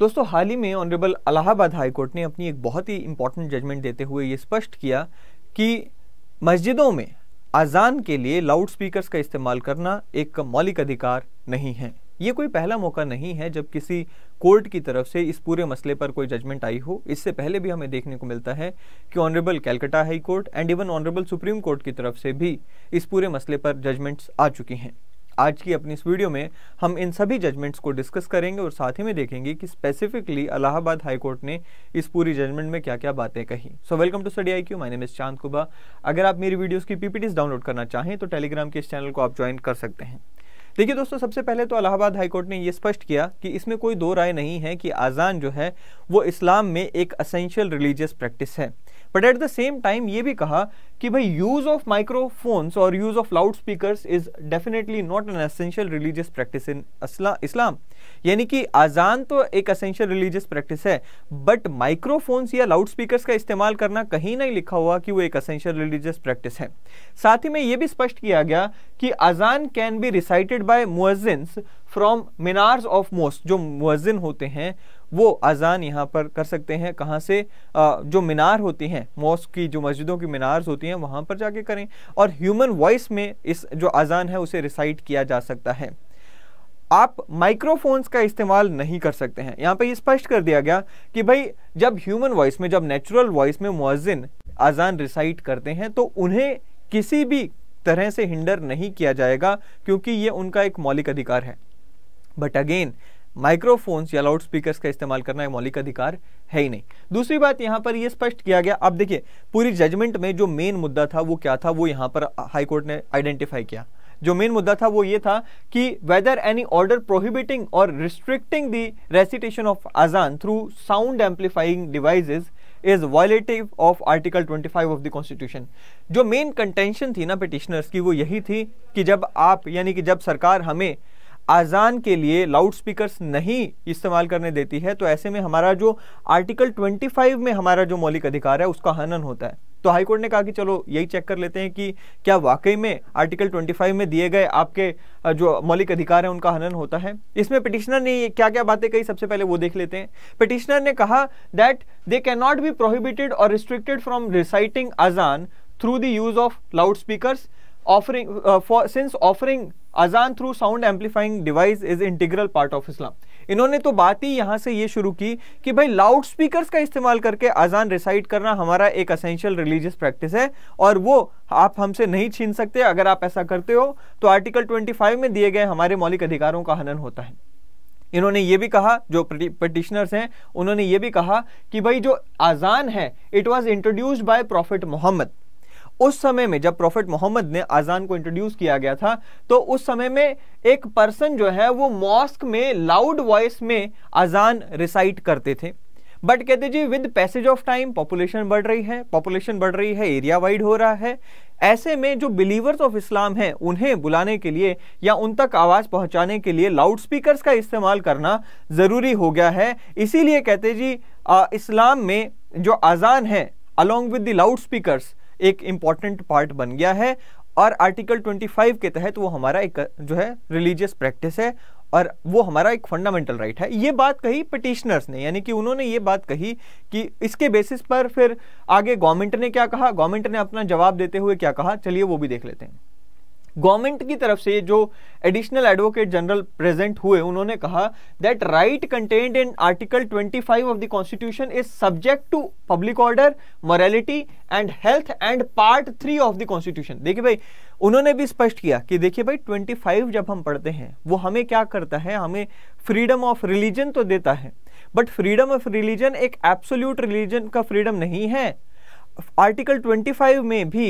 दोस्तों हाल ही में honourable Allahabad high court ने अपनी एक बहुत ही इंपॉर्टेंट जजमेंट देते हुए ये स्पष्ट किया कि मस्जिदों में अजान के लिए लाउड स्पीकर्स का इस्तेमाल करना एक मौलिक अधिकार नहीं है ये कोई पहला मौका नहीं है जब किसी कोर्ट की तरफ से इस पूरे मसले पर कोई जजमेंट आई हो इससे पहले भी हमें देखने को मिलता है कि honourable Calcutta High Court and even honourable Supreme Court की तरफ से भी इस पूरे मसले पर जजमेंट्स आ चुकी हैं आज की अपनी इस वीडियो में हम इन सभी जजमेंट्स को डिस्कस करेंगे और साथ ही में देखेंगे कि स्पेसिफिकली अलाहाबाद हाई कोर्ट ने इस पूरी जजमेंट में क्या क्या बातें कही so welcome to study I Q my name Chand Kuba अगर आप मेरी वीडियोस की पीपीटीज डाउनलोड करना चाहें तो टेलीग्राम के इस चैनल को आप ज्वाइन कर सकते हैं देखिए दोस्तों सबसे पहले तो अलाहाबाद हाईकोर्ट ने यह स्पष्ट किया कि इसमें कोई दो राय नहीं है कि आज़ान जो है वो इस्लाम में एक असेंशियल रिलीजियस प्रैक्टिस है but at the same time ये भी कहा कि भाई यूज ऑफ माइक्रोफोन्स और use of loud speaker is definitely not an essential religious practice in Islam यानी कि अजान तो एक असेंशियल रिलीजियस प्रैक्टिस है बट माइक्रोफोन्स या लाउड स्पीकर का इस्तेमाल करना कहीं नहीं लिखा हुआ कि वो एक असेंशियल रिलीजियस प्रैक्टिस है साथ ही में ये भी स्पष्ट किया गया कि अजान can be recited by muezzins from minars of most जो मुजिन होते हैं वो अजान यहाँ पर कर सकते हैं कहाँ से आ, जो मीनार होती हैं मॉस्क की जो मस्जिदों की मीनार्स होती हैं वहाँ पर जाके करें और ह्यूमन वॉइस में इस जो अजान है उसे रिसाइट किया जा सकता है आप माइक्रोफोन्स का इस्तेमाल नहीं कर सकते हैं यहाँ पे ये स्पष्ट कर दिया गया कि भाई जब ह्यूमन वॉइस में जब नेचुरल वॉइस में मुआजिन अजान रिसाइट करते हैं तो उन्हें किसी भी तरह से हिंडर नहीं किया जाएगा क्योंकि ये उनका एक मौलिक अधिकार है बट अगेन माइक्रोफोन्स या लाउड स्पीकर्स का इस्तेमाल करना मौलिक अधिकार है ही नहीं दूसरी बात यहाँ पर यह स्पष्ट किया गया अब देखिए पूरी जजमेंट में जो मेन मुद्दा था वो क्या था वो यहाँ पर हाईकोर्ट ने आइडेंटिफाई किया जो मेन मुद्दा था वो ये था कि वेदर एनी ऑर्डर प्रोहिबिटिंग और रिस्ट्रिक्टिंग दी रेसिटेशन ऑफ अजान through sound amplifying devices is violative of article 25 of the constitution जो मेन कंटेंशन थी ना पिटिशनर्स की वो यही थी कि जब आप यानी कि जब सरकार हमें आज़ान के लिए लाउड स्पीकर्स नहीं इस्तेमाल करने देती है तो ऐसे में हमारा जो आर्टिकल 25 में हमारा जो मौलिक अधिकार है उसका हनन होता है तो हाईकोर्ट ने कहा कि चलो यही चेक कर लेते हैं कि क्या वाकई में आर्टिकल 25 में दिए गए आपके जो मौलिक अधिकार हैं उनका हनन होता है इसमें पिटिशनर ने क्या क्या बातें कही सबसे पहले वो देख लेते हैं पिटिशनर ने कहा that they can not be prohibited और रिस्ट्रिक्टेड फ्रॉम रिसाइटिंग अजान through the use of loud speaker offering since offering अजान through sound amplifying device is integral part of Islam इन्होंने तो बात ही यहां से ये शुरू की कि भाई लाउड स्पीकर्स का इस्तेमाल करके अजान रिसाइट करना हमारा एक असेंशियल रिलीजियस प्रैक्टिस है और वो आप हमसे नहीं छीन सकते अगर आप ऐसा करते हो तो आर्टिकल 25 में दिए गए हमारे मौलिक अधिकारों का हनन होता है इन्होंने ये भी कहा जो पटिशनर्स हैं उन्होंने ये भी कहा कि भाई जो अजान है it was introduced by prophet Muhammad उस समय में जब प्रॉफिट मोहम्मद ने अजान को इंट्रोड्यूस किया गया था तो उस समय में एक पर्सन जो है वो मॉस्क में लाउड वॉइस में अजान रिसाइट करते थे बट कहते जी with passage of time population बढ़ रही है पॉपुलेशन बढ़ रही है एरिया वाइड हो रहा है ऐसे में जो बिलीवर्स ऑफ इस्लाम हैं उन्हें बुलाने के लिए या उन तक आवाज़ पहुंचाने के लिए लाउड स्पीकर्स का इस्तेमाल करना ज़रूरी हो गया है इसीलिए कहते जी आ, इस्लाम में जो अजान है along with the loud speakers एक इम्पॉर्टेंट पार्ट बन गया है और आर्टिकल 25 के तहत वो हमारा एक जो है रिलीजियस प्रैक्टिस है और वो हमारा एक फंडामेंटल राइट right है ये बात कही पटिशनर्स ने यानी कि उन्होंने ये बात कही कि इसके बेसिस पर फिर आगे गवर्नमेंट ने क्या कहा गवर्नमेंट ने अपना जवाब देते हुए क्या कहा चलिए वो भी देख लेते हैं गवर्नमेंट की तरफ से जो एडिशनल एडवोकेट जनरल प्रेजेंट हुए उन्होंने कहा that right content in article 25 five of the constitution is subject to public order morality and health and part three of the constitution देखिए भाई उन्होंने भी स्पष्ट किया कि देखिए भाई 25 जब हम पढ़ते हैं वो हमें क्या करता है हमें फ्रीडम ऑफ रिलीजन तो देता है बट फ्रीडम ऑफ रिलीजन एक एब्सोल्यूट रिलीजन का फ्रीडम नहीं है आर्टिकल 25 में भी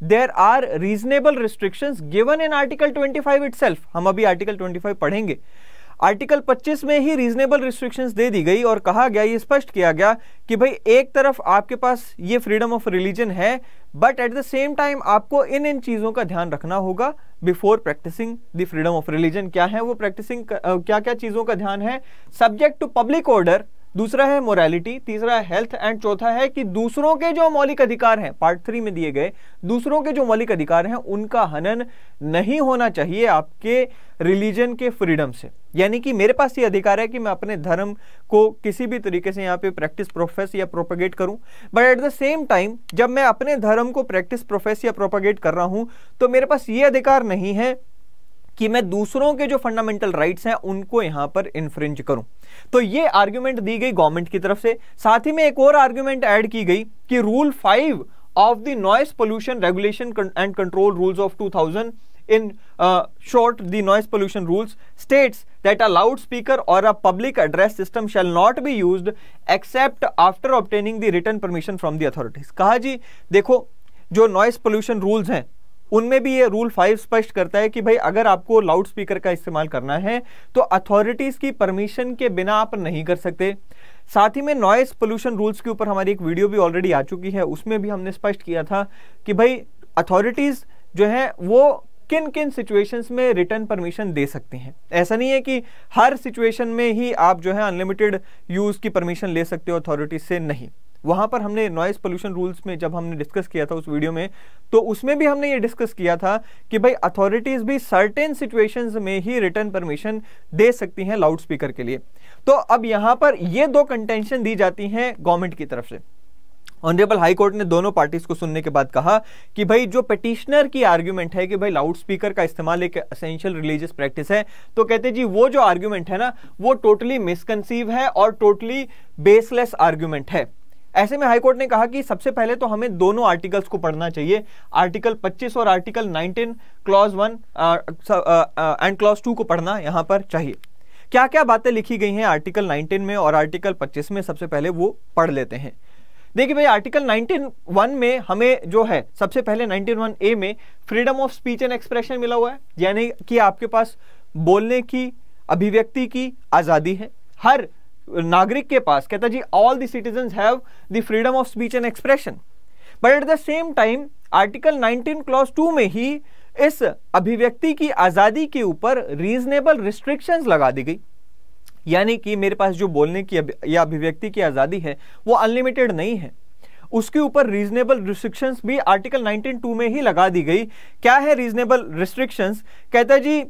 there are reasonable restrictions given in article 25 itself हम अभी article 25 पढ़ेंगे आर्टिकल 25 में ही रीजनेबल रिस्ट्रिक्शंस दे दी गई और कहा गया ये स्पष्ट किया गया कि भाई एक तरफ आपके पास ये फ्रीडम ऑफ रिलीजन है but at the same time आपको इन इन चीज़ों का ध्यान रखना होगा before practising the freedom of religion क्या है वो प्रैक्टिसिंग क्या क्या चीज़ों का ध्यान है सब्जेक्ट टू पब्लिक ऑर्डर दूसरा है मोरालिटी तीसरा है हेल्थ एंड चौथा है कि दूसरों के जो मौलिक अधिकार हैं पार्ट थ्री में दिए गए दूसरों के जो मौलिक अधिकार हैं उनका हनन नहीं होना चाहिए आपके रिलीजन के फ्रीडम से यानी कि मेरे पास ये अधिकार है कि मैं अपने धर्म को किसी भी तरीके से यहाँ पे प्रैक्टिस प्रोफेस या प्रोपोगेट करूँ but at the same time जब मैं अपने धर्म को प्रैक्टिस प्रोफेस या प्रोपोगेट कर रहा हूँ तो मेरे पास ये अधिकार नहीं है कि मैं दूसरों के जो फंडामेंटल राइट्स हैं उनको यहां पर इन्फ्रिंज करूं तो ये आर्ग्यूमेंट दी गई गवर्नमेंट की तरफ से साथ ही में एक और आर्ग्यूमेंट ऐड की गई कि rule five of the noise pollution regulation and control rules of two in short the noise pollution rules states that a loud speaker और a public address system shall not be use except after obtaining the written permission from the authorities कहा जी देखो जो noise pollution rules हैं उनमें भी ये rule five स्पष्ट करता है कि भाई अगर आपको लाउड स्पीकर का इस्तेमाल करना है तो अथॉरिटीज़ की परमिशन के बिना आप नहीं कर सकते साथ ही में नॉइस पोल्यूशन रूल्स के ऊपर हमारी एक वीडियो भी ऑलरेडी आ चुकी है उसमें भी हमने स्पष्ट किया था कि भाई अथॉरिटीज़ जो है वो किन किन सिचुएशंस में रिटर्न परमिशन दे सकते हैं ऐसा नहीं है कि हर सिचुएशन में ही आप जो है अनलिमिटेड यूज़ की परमिशन ले सकते हो अथॉरिटीज से नहीं वहाँ पर हमने नॉइज़ पोल्यूशन रूल्स में जब हमने डिस्कस किया था उस वीडियो में तो उसमें भी हमने ये डिस्कस किया था कि भाई अथॉरिटीज़ भी सर्टेन सिचुएशंस में ही रिटर्न परमिशन दे सकती हैं लाउड स्पीकर के लिए तो अब यहाँ पर ये दो कंटेंशन दी जाती हैं गवर्नमेंट की तरफ से ऑनरेबल हाई कोर्ट ने दोनों पार्टीज को सुनने के बाद कहा कि भाई जो पटिशनर की आर्ग्यूमेंट है कि भाई लाउड स्पीकर का इस्तेमाल एक असेंशियल रिलीजियस प्रैक्टिस है तो कहते जी वो जो आर्ग्यूमेंट है ना वो टोटली मिसकनसीव है और टोटली बेसलेस आर्ग्यूमेंट है ऐसे में हाईकोर्ट ने कहा कि सबसे पहले तो हमें दोनों आर्टिकल्स को पढ़ना चाहिए आर्टिकल 25 और article 19 clause one and clause two को पढ़ना यहाँ पर चाहिए क्या क्या बातें लिखी गई हैं आर्टिकल 19 में और आर्टिकल 25 में सबसे पहले वो पढ़ लेते हैं देखिए भाई आर्टिकल वन में हमें जो है सबसे पहले नाइनटीन वन ए में freedom of speech and expression मिला हुआ है यानी कि आपके पास बोलने की अभिव्यक्ति की आज़ादी है हर नागरिक के पास कहता जी all the citizen have the freedom of speech and expression but at the same time article 19 clause 2 में ही इस अभिव्यक्ति की आज़ादी के ऊपर रीजनेबल रिस्ट्रिक्शंस लगा दी गई यानी कि मेरे पास जो बोलने की या अभिव्यक्ति की आज़ादी है वो अनलिमिटेड नहीं है उसके ऊपर रीजनेबल रिस्ट्रिक्शंस भी आर्टिकल 19.2 में ही लगा दी गई क्या है रीजनेबल रिस्ट्रिक्शंस कहता जी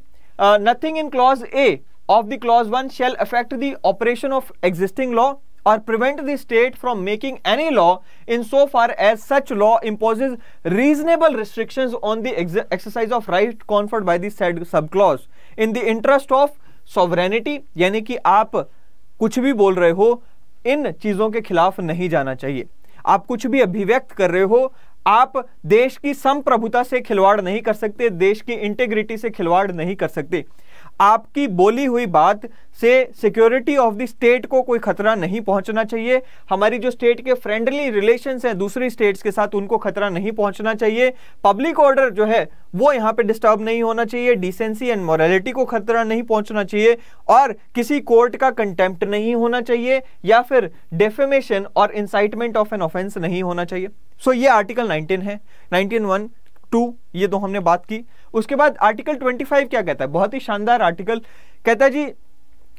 nothing in clause A of the clause 1 shall affect the operation of existing law or prevent the state from making any law insofar as such law imposes reasonable restrictions on the ex exercise of right conferred by the said subclause in the interest of sovereignty यानी कि आप कुछ भी बोल रहे हो इन चीज़ों के खिलाफ नहीं जाना चाहिए आप कुछ भी अभिव्यक्त कर रहे हो आप देश की संप्रभुता से खिलवाड़ नहीं कर सकते देश की इंटेग्रिटी से खिलवाड़ नहीं कर सकते आपकी बोली हुई बात से सिक्योरिटी ऑफ द स्टेट को कोई खतरा नहीं पहुंचना चाहिए हमारी जो स्टेट के फ्रेंडली रिलेशंस हैं दूसरी स्टेट्स के साथ उनको खतरा नहीं पहुंचना चाहिए पब्लिक ऑर्डर जो है वो यहाँ पे डिस्टर्ब नहीं होना चाहिए डिसेंसी एंड मॉरलिटी को खतरा नहीं पहुंचना चाहिए और किसी कोर्ट का कंटेम्प्ट नहीं होना चाहिए या फिर डेफेमेशन और इंसाइटमेंट ऑफ एन ऑफेंस नहीं होना चाहिए सो so, ये आर्टिकल 19 है 19 वन टू ये तो हमने बात की उसके बाद आर्टिकल 25 क्या कहता है बहुत ही शानदार आर्टिकल कहता है जी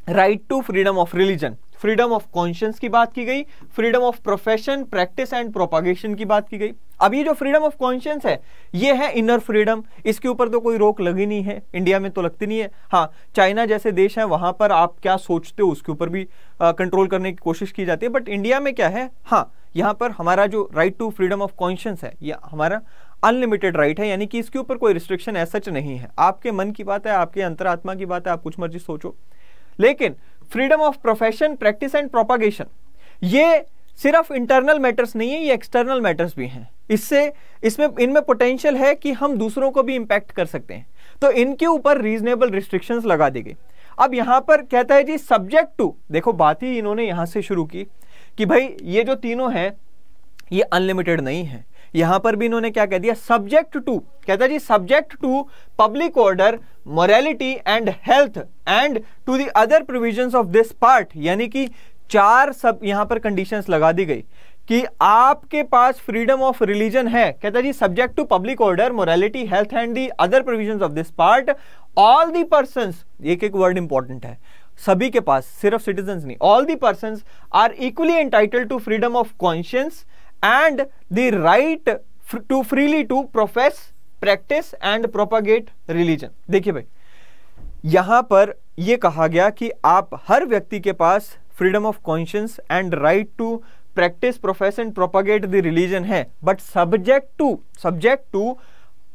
right to freedom of religion freedom of conscience की बात की गई freedom of profession practice and propagation की बात की गई अब ये जो फ्रीडम ऑफ कॉन्शियंस है ये है इनर फ्रीडम इसके ऊपर तो कोई रोक लगी नहीं है इंडिया में तो लगती नहीं है हाँ चाइना जैसे देश हैं वहां पर आप क्या सोचते हो उसके ऊपर भी कंट्रोल करने की कोशिश की जाती है बट इंडिया में क्या है हाँ यहाँ पर हमारा जो right to freedom of conscience है या हमारा अनलिमिटेड राइट है यानी कि इसके ऊपर कोई रिस्ट्रिक्शन ऐसा नहीं है आपके मन की बात है आपके अंतरात्मा की बात है आप कुछ मर्जी सोचो लेकिन freedom of profession practice and propagation ये सिर्फ इंटरनल मैटर्स नहीं है ये एक्सटर्नल मैटर्स भी हैं इससे इसमें इनमें पोटेंशियल है कि हम दूसरों को भी इंपैक्ट कर सकते हैं तो इनके ऊपर रीजनेबल रिस्ट्रिक्शन लगा दी गई अब यहां पर कहता है जी सब्जेक्ट टू देखो बात ही इन्होंने यहां से शुरू की कि भाई ये जो तीनों हैं ये अनलिमिटेड नहीं है यहां पर भी इन्होंने क्या कह दिया सब्जेक्ट टू कहता जी subject to public order morality and health and to the other provision of this part यानी कि चार सब यहां पर कंडीशंस लगा दी गई कि आपके पास फ्रीडम ऑफ रिलीजन है कहता जी subject to public order morality health and the other provision of this part all the person एक एक वर्ड इंपॉर्टेंट है सभी के पास सिर्फ सिटीजन नहीं all the person are equally entitle to freedom of conscience and the right to freely to profess practice and propagate religion देखिए भाई यहां पर यह कहा गया कि आप हर व्यक्ति के पास freedom of conscious and right to practice profess and propagate the religion है but subject to subject to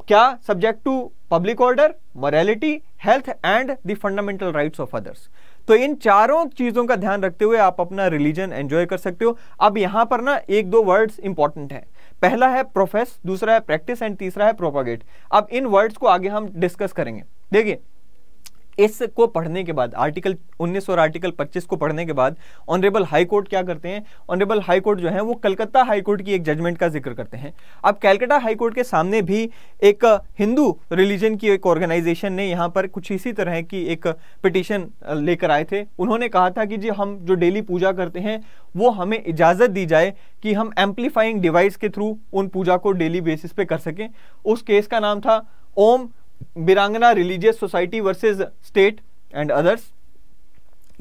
क्या subject to public order morality health and the fundamental rights of others तो इन चारों चीज़ों का ध्यान रखते हुए आप अपना रिलीजन एंजॉय कर सकते हो अब यहां पर ना एक दो वर्ड्स इंपॉर्टेंट है पहला है प्रोफेस दूसरा है प्रैक्टिस एंड तीसरा है प्रोपागेट अब इन वर्ड्स को आगे हम डिस्कस करेंगे देखिए इसको पढ़ने के बाद आर्टिकल 19 और आर्टिकल 25 को पढ़ने के बाद ऑनरेबल हाई कोर्ट क्या करते हैं ऑनरेबल हाई कोर्ट जो है वो कलकत्ता हाई कोर्ट की एक जजमेंट का जिक्र करते हैं अब कैलकटा हाई कोर्ट के सामने भी एक हिंदू रिलीजन की एक ऑर्गेनाइजेशन ने यहाँ पर कुछ इसी तरह की एक पिटिशन लेकर आए थे उन्होंने कहा था कि जी हम जो डेली पूजा करते हैं वो हमें इजाज़त दी जाए कि हम एम्पलीफाइंग डिवाइस के थ्रू उन पूजा को डेली बेसिस पे कर सकें उस केस का नाम था Om Birangana religious society versus state and others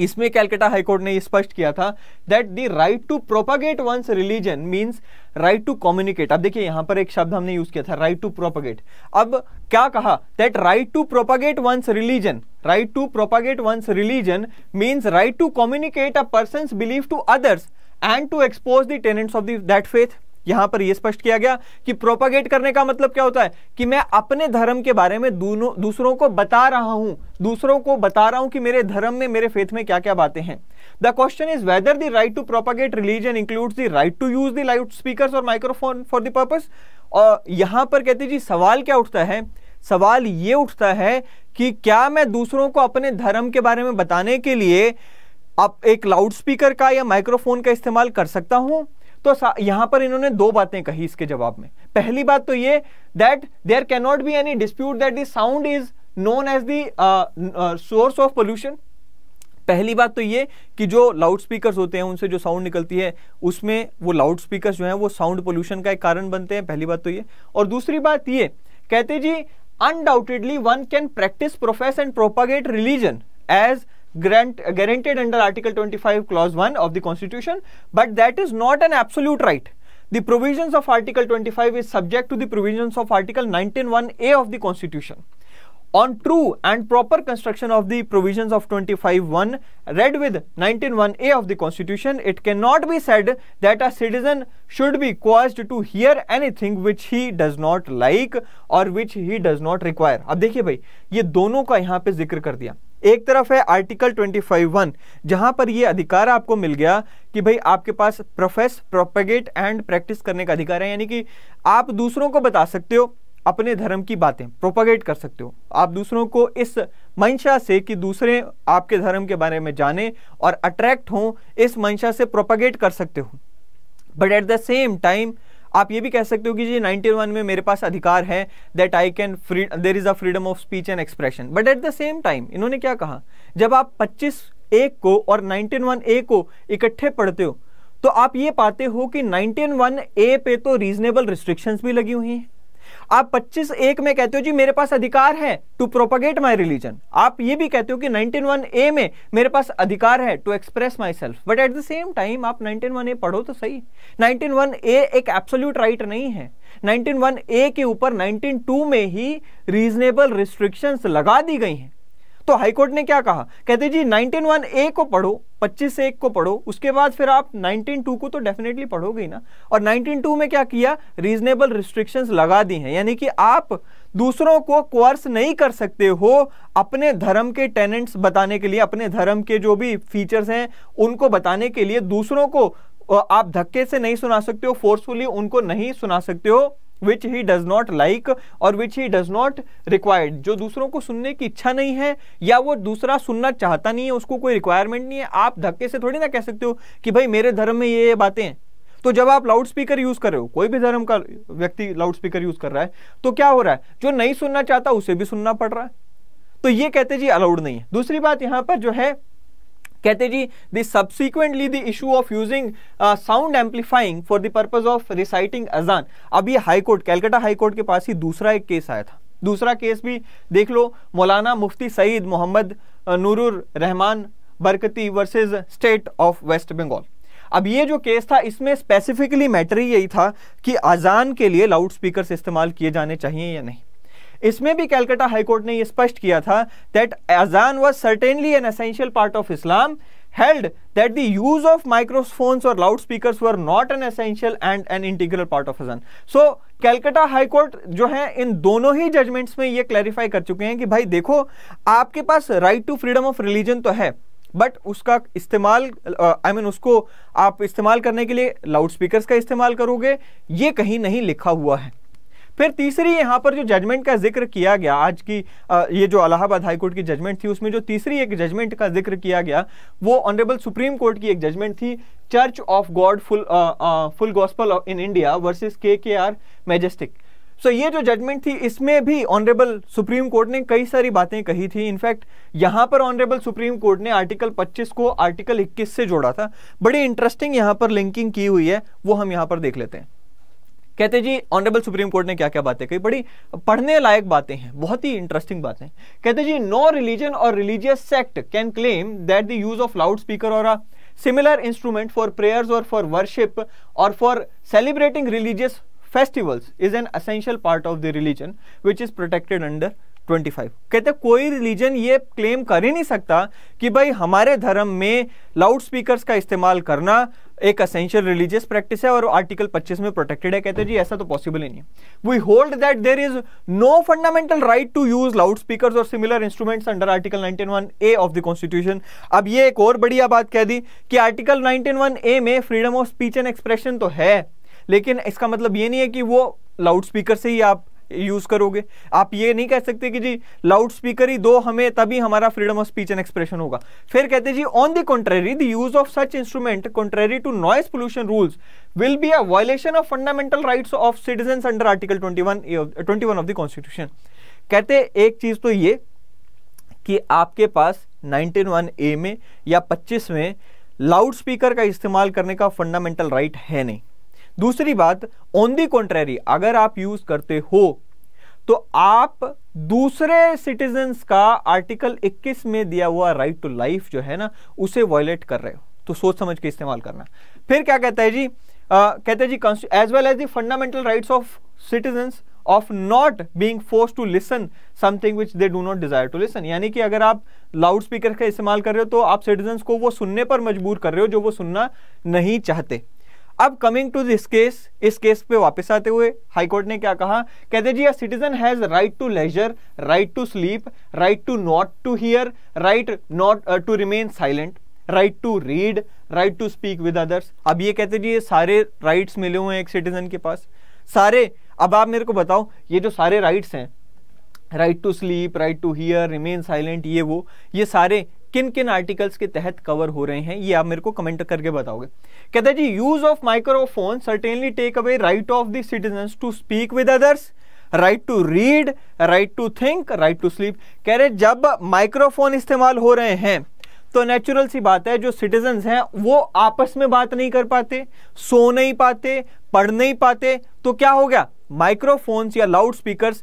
इसमें कैलकटा हाईकोर्ट ने स्पष्ट किया था that the right to propagate one's religion means right to communicate अब देखिए यहां पर एक शब्द हमने यूज किया था राइट टू प्रोपागेट अब क्या कहा that right to propagate one's religion right to propagate one's religion means right to communicate a person belief to others and to expose the tenets of that faith यहां पर यह स्पष्ट किया गया कि प्रोपागेट करने का मतलब क्या होता है कि मैं अपने धर्म के बारे में दूसरों को बता रहा हूं दूसरों को बता रहा हूं कि मेरे धर्म में मेरे फेथ में क्या क्या बातें हैं the question is whether the right to propagate religion includes the right to use the loud speaker और माइक्रोफोन फॉर द पर्पज और यहां पर कहते जी सवाल क्या उठता है सवाल ये उठता है कि क्या मैं दूसरों को अपने धर्म के बारे में बताने के लिए आप एक लाउडस्पीकर का या माइक्रोफोन का इस्तेमाल कर सकता हूं तो यहां पर इन्होंने दो बातें कही इसके जवाब में पहली बात तो ये that there can not be any dispute that the sound is known as the source of pollution पहली बात तो ये कि जो लाउड स्पीकर्स होते हैं उनसे जो साउंड निकलती है उसमें वो लाउड स्पीकर्स जो हैं वो साउंड पोल्यूशन का एक कारण बनते हैं पहली बात तो ये और दूसरी बात ये कहते जी undoubtedly one can practice profess and propagate religion as grant, uh, guaranteed under Article 25 Clause 1 of the Constitution, but that is not an absolute right. The provisions of Article 25 is subject to the provisions of Article 19.1a of the Constitution. On true and proper construction of the provisions of 25.1 read with 19.1a of the Constitution, it cannot be said that a citizen should be coerced to hear anything which he does not like or which he does not require. ab dekhiye bhai ye dono ka yahan pe zikr kar diya एक तरफ है article 25.1 जहां पर यह अधिकार आपको मिल गया कि भाई आपके पास प्रोफेस प्रोपेगेट एंड प्रैक्टिस करने का अधिकार है यानी कि आप दूसरों को बता सकते हो अपने धर्म की बातें प्रोपागेट कर सकते हो आप दूसरों को इस मंशा से कि दूसरे आपके धर्म के बारे में जाने और अट्रैक्ट हों इस मंशा से प्रोपागेट कर सकते हो but at the same time आप ये भी कह सकते हो कि जी नाइनटीन वन में मेरे पास अधिकार है that I can free there is a freedom of speech and expression but at the same time इन्होंने क्या कहा जब आप पच्चीस ए को और नाइनटीन वन ए को इकट्ठे पढ़ते हो तो आप ये पाते हो कि नाइनटीन वन ए पे तो रीजनेबल रिस्ट्रिक्शंस भी लगी हुई हैं आप 25 एक में कहते हो जी मेरे पास अधिकार है टू प्रोपगेट माई रिलीजन आप ये भी कहते हो कि 191 ए में मेरे पास अधिकार है to express myself but at the same time आप 191 ए पढ़ो तो सही 191 ए एक एब्सोल्यूट राइट right नहीं है 191 ए के ऊपर 192 में ही रीजनेबल रिस्ट्रिक्शंस लगा दी गई हैं तो हाईकोर्ट ने क्या कहा कहते जी नाइनटीन वन ए को पढ़ो पच्चीस एक को पढ़ो उसके बाद फिर आप नाइनटीन टू को तो डेफिनेटली पढ़ोगे ना और नाइनटीन टू में क्या किया रीजनेबल रिस्ट्रिक्शंस लगा दी हैं यानी कि आप दूसरों को कोर्स नहीं कर सकते हो अपने धर्म के टेनेंट्स बताने के लिए अपने धर्म के जो भी फीचर्स हैं उनको बताने के लिए दूसरों को आप धक्के से नहीं सुना सकते हो फोर्सफुली उनको नहीं सुना सकते हो which he does not like और which he does not required जो दूसरों को सुनने की इच्छा नहीं है या वो दूसरा सुनना चाहता नहीं है उसको कोई रिक्वायरमेंट नहीं है आप धक्के से थोड़ी ना कह सकते हो कि भाई मेरे धर्म में ये ये बातें तो जब आप लाउड स्पीकर यूज कर रहे हो कोई भी धर्म का व्यक्ति लाउड स्पीकर यूज कर रहा है तो क्या हो रहा है जो नहीं सुनना चाहता उसे भी सुनना पड़ रहा है तो ये कहते जी अलाउड नहीं है दूसरी बात यहां पर जो है कहते जी the subsequently the issue of using sound amplifying for the purpose of reciting azan अब ये हाईकोर्ट कैलकटा कैलकाटा के पास ही दूसरा एक केस आया था दूसरा केस भी देख लो Maulana Mufti Saeed Mohammad uh, Noorur Rahman Barkati versus state of West Bengal अब ये जो केस था इसमें स्पेसिफिकली मैटर ही यही था कि अजान के लिए लाउड स्पीकर इस्तेमाल किए जाने चाहिए या नहीं इसमें भी कैलकाटा हाईकोर्ट ने यह स्पष्ट किया था that azan was certainly an essential part of Islam held that the of of or loud speaker were not an essential and an integral part of azan so Calcutta high court जो है इन दोनों ही जजमेंट्स में ये क्लैरिफाई कर चुके हैं कि भाई देखो आपके पास right to freedom of religion तो है बट उसका इस्तेमाल आई मीन उसको आप इस्तेमाल करने के लिए लाउड स्पीकर का इस्तेमाल करोगे ये कहीं नहीं लिखा हुआ है फिर तीसरी यहाँ पर जो जजमेंट का जिक्र किया गया आज की आ, ये जो अलाहाबाद हाईकोर्ट की जजमेंट थी उसमें जो तीसरी एक जजमेंट का जिक्र किया गया वो ऑनरेबल सुप्रीम कोर्ट की एक जजमेंट थी Church of God Full Full Gospel in India versus K K are Majestic सो ये जो जजमेंट थी इसमें भी ऑनरेबल सुप्रीम कोर्ट ने कई सारी बातें कही थी इनफैक्ट यहाँ पर ऑनरेबल सुप्रीम कोर्ट ने आर्टिकल 25 को आर्टिकल 21 से जोड़ा था बड़ी इंटरेस्टिंग यहाँ पर लिंकिंग की हुई है वो हम यहाँ पर देख लेते हैं कहते जी ऑनरेबल सुप्रीम कोर्ट ने क्या क्या बातें कही बड़ी पढ़ने लायक बातें हैं बहुत ही इंटरेस्टिंग बातें कहते जी no religion or religious sect can claim that the use of loud speaker or similar instrument for prayers or for worship or for celebrating religious festivals is an essential part of the religion which is protected under 25 कहते कोई religion ये claim कर ही नहीं सकता कि भाई हमारे धर्म में लाउड स्पीकर का इस्तेमाल करना एक असेंशियल रिलीजियस प्रैक्टिस है और आर्टिकल 25 में प्रोटेक्टेड है कहते हैं जी ऐसा तो पॉसिबल ही नहीं we hold that there is no fundamental right to use loud speaker or similar instruments under article one A of the constitution अब ये एक और बढ़िया बात कह दी कि आर्टिकल वन ए में freedom of speech and expression तो है लेकिन इसका मतलब ये नहीं है कि वो लाउड स्पीकर से ही आप यूज़ करोगे आप ये नहीं कह सकते कि जी लाउड स्पीकर ही दो हमें तभी हमारा freedom of speech and expression होगा फिर कहते जी on the contrary the use of such instrument contrary to noise pollution rules will be a violation of fundamental rights of citizen under article twenty 21 of the कहते एक चीज तो ये कि आपके पास नाइनटीन ए में या पच्चीस में लाउड स्पीकर का इस्तेमाल करने का फंडामेंटल राइट right है नहीं दूसरी बात ऑन दी कॉन्ट्रेरी अगर आप यूज करते हो तो आप दूसरे सिटीजन्स का आर्टिकल 21 में दिया हुआ राइट टू लाइफ जो है ना उसे वायलेट कर रहे हो तो सोच समझ के इस्तेमाल करना फिर क्या कहता है जी आ, कहते हैं जी as well as the fundamental rights of citizens of not being force to listen something which they do not desire to listen यानी कि अगर आप लाउड स्पीकर का इस्तेमाल कर रहे हो तो आप सिटीजन्स को वो सुनने पर मजबूर कर रहे हो जो वो सुनना नहीं चाहते अब कमिंग टू दिस केस इस केस पे वापस आते हुए हाईकोर्ट ने क्या कहा कहते जी citizen has right to leisure right to sleep right to not to hear right not to remain silent right to read right to speak with others अब ये कहते जी ये सारे राइट्स मिले हुए हैं एक सिटीजन के पास सारे अब आप मेरे को बताओ ये जो सारे राइट्स हैं right to sleep right to hear remain silent ये वो ये सारे किन किन आर्टिकल्स के तहत कवर हो रहे हैं ये आप मेरे को कमेंट करके बताओगे कहते हैं जी use of microphone certainly take away right of the citizen to speak with others right to read right to think right to sleep कह रहे जब माइक्रोफोन इस्तेमाल हो रहे हैं तो नेचुरल सी बात है जो सिटीजन हैं वो आपस में बात नहीं कर पाते सो नहीं पाते पढ़ नहीं पाते तो क्या हो गया माइक्रोफोन्स या लाउड स्पीकर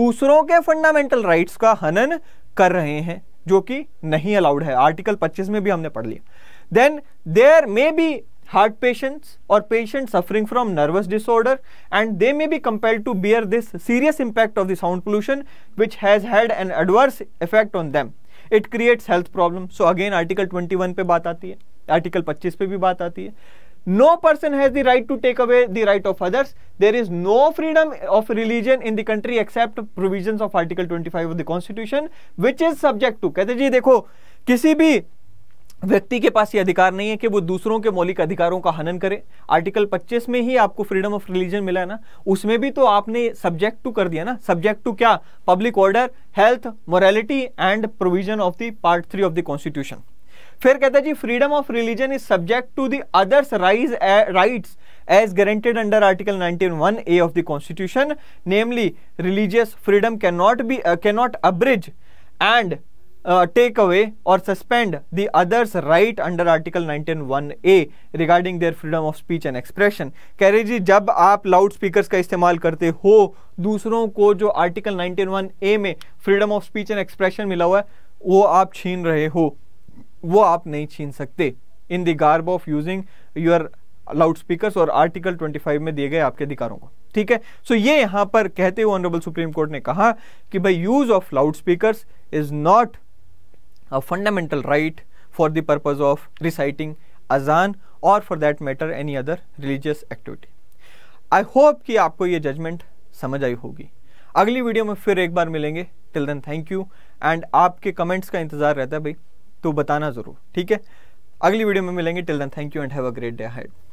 दूसरों के फंडामेंटल राइट्स का हनन कर रहे हैं जो कि नहीं अलाउड है आर्टिकल 25 में भी हमने पढ़ लिया then there may be heart patients or patient suffering from nervous disorder and they may be compelled to bear this serious impact of the sound pollution which has had an adverse effect on them it creates health problem so again article twenty one पे बात आती है article पच्चीस पे भी बात आती है no person has the right to take away the right of others there is no freedom of religion in the country except provisions of article 25 of the constitution which is subject to kehte ji dekho kisi bhi व्यक्ति के पास ये अधिकार नहीं है कि वो दूसरों के मौलिक अधिकारों का हनन करे आर्टिकल 25 में ही आपको फ्रीडम ऑफ रिलीजन मिला है ना उसमें भी तो आपने सब्जेक्ट टू कर दिया ना सब्जेक्ट टू क्या public order health morality and provision of the part three of the constitution फिर कहता है जी freedom of religion is subject to the others rise rights as guaranteed under article 191 A of the constitution namely religious freedom can not be can not abridge and take away or suspend the under article under one A regarding their freedom of speech and expression कह रहे जी जब आप loud speakers का इस्तेमाल करते हो दूसरों को जो आर्टिकल ए में freedom of speech and expression मिला हुआ है वो आप छीन रहे हो वो आप नहीं छीन सकते in the garb of using your loud speaker और आर्टिकल 25 में दिए गए आपके अधिकारों को ठीक है सो so ये यहां पर कहते हुए ऑनरेबल सुप्रीम कोर्ट ने कहा कि भाई use of loud speaker is not a fundamental right for the purpose of reciting azan or for that matter any other religious activity I hope कि आपको ये जजमेंट समझ आई होगी अगली वीडियो में फिर एक बार मिलेंगे till then thank you and आपके कमेंट्स का इंतजार रहता है भाई तो बताना ज़रूर ठीक है अगली वीडियो में मिलेंगे till then thank you and have a great day hide